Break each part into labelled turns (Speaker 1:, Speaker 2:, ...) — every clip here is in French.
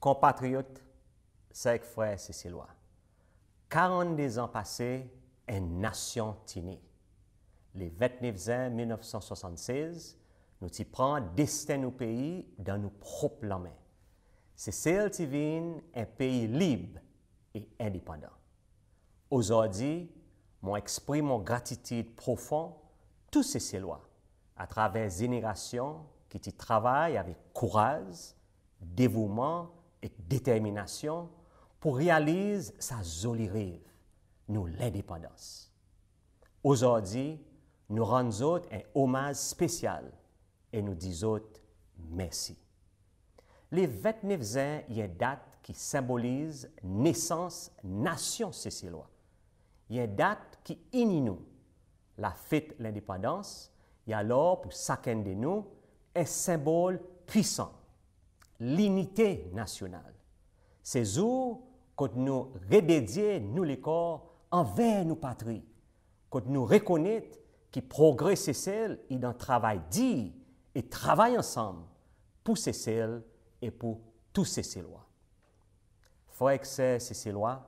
Speaker 1: compatriotes, cinq frères lois. 42 ans passés, une nation tinée Le 29 juin 1976, nous y prenons destin au pays dans nos propres mains. C'est celle qui un pays libre et indépendant. Aujourd'hui, mon exprime mon gratitude profonde tous ces lois, à travers les générations qui y travaillent avec courage, dévouement et détermination pour réaliser sa jolie rêve, nous l'indépendance. Aujourd'hui, nous rendons un hommage spécial et nous disons merci. Les 29 ans y a une date qui symbolise naissance nation sicilloise. Il y a une date qui unit nous, la fête de l'indépendance, et alors pour chacun de nous, un symbole puissant l'unité nationale. C'est jours, quand nous rébédions, nous les corps, envers nos patries, quand nous reconnaissons que progrès c'est celle et dans travail dit et travail ensemble pour ces et pour tous ces Célois. Faut et ces Célois,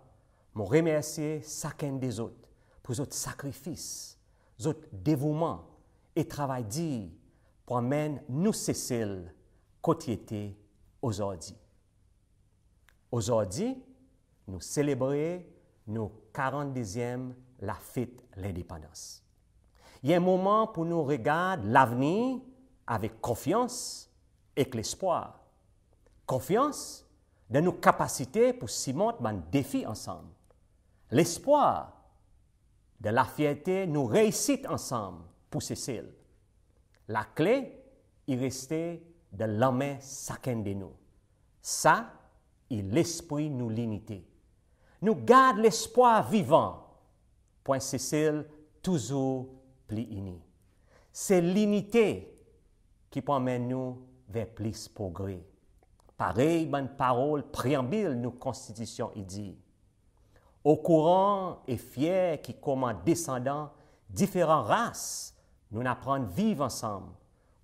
Speaker 1: m'ont remercier chacun des autres pour votre sacrifice, votre dévouement et travail dit pour amener nous Cécile côté aujourd'hui. Aujourd'hui, nous célébrer nos 42e la fête l'indépendance. Il y a un moment pour nous regarder l'avenir avec confiance et l'espoir. Confiance de nos capacités pour dans un défi ensemble. L'espoir de la fierté nous réussit ensemble pour Cécile. La clé est rester de l'homme chacun de nous. Ça, et l'esprit nous l'unité. Nous garde l'espoir vivant. Point Cécile, toujours plus uni. C'est l'unité qui permet nous vers plus progrès. Pareil, bonne parole, préambule, nos constitutions il dit. Au courant et fier qui en descendant différentes races, nous à vivre ensemble,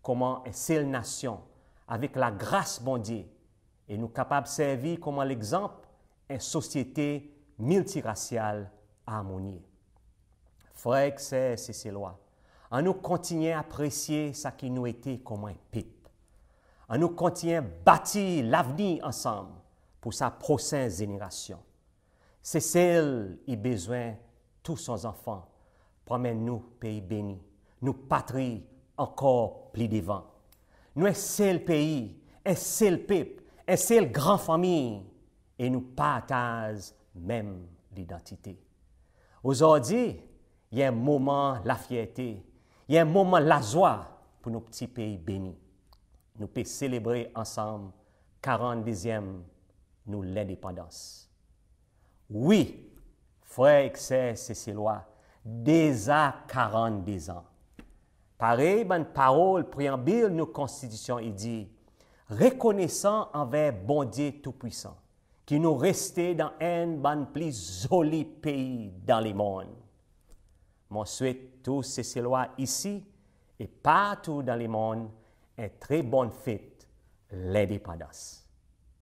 Speaker 1: comment une seule nation, avec la grâce bon et nous capables de servir comme l'exemple une société multiraciale harmonieuse. Frère c'est ces lois. En nous continuer à apprécier ce qui nous était comme un pipe. en nous continuant à bâtir l'avenir ensemble pour sa prochaine génération. C'est celle qui a besoin tous ses enfants. Promène-nous, pays béni, nous patrie encore plus devant. Nous sommes seul pays, un seul peuple, une seule grande famille et nous partageons même l'identité. Aujourd'hui, il y a un moment la fierté, il y a un moment la joie pour nos petits pays bénis. Nous pouvons célébrer ensemble 42e nous l'indépendance. Oui, frère et ces lois déjà 42 ans. Pareil, bonne parole, préambule, nos constitutions, il dit, reconnaissant envers bon Dieu Tout-Puissant, qui nous restait dans un bon plus joli pays dans les monde. Mon souhait, tous ces lois ici et partout dans les monde, est très bonne fête, l'indépendance.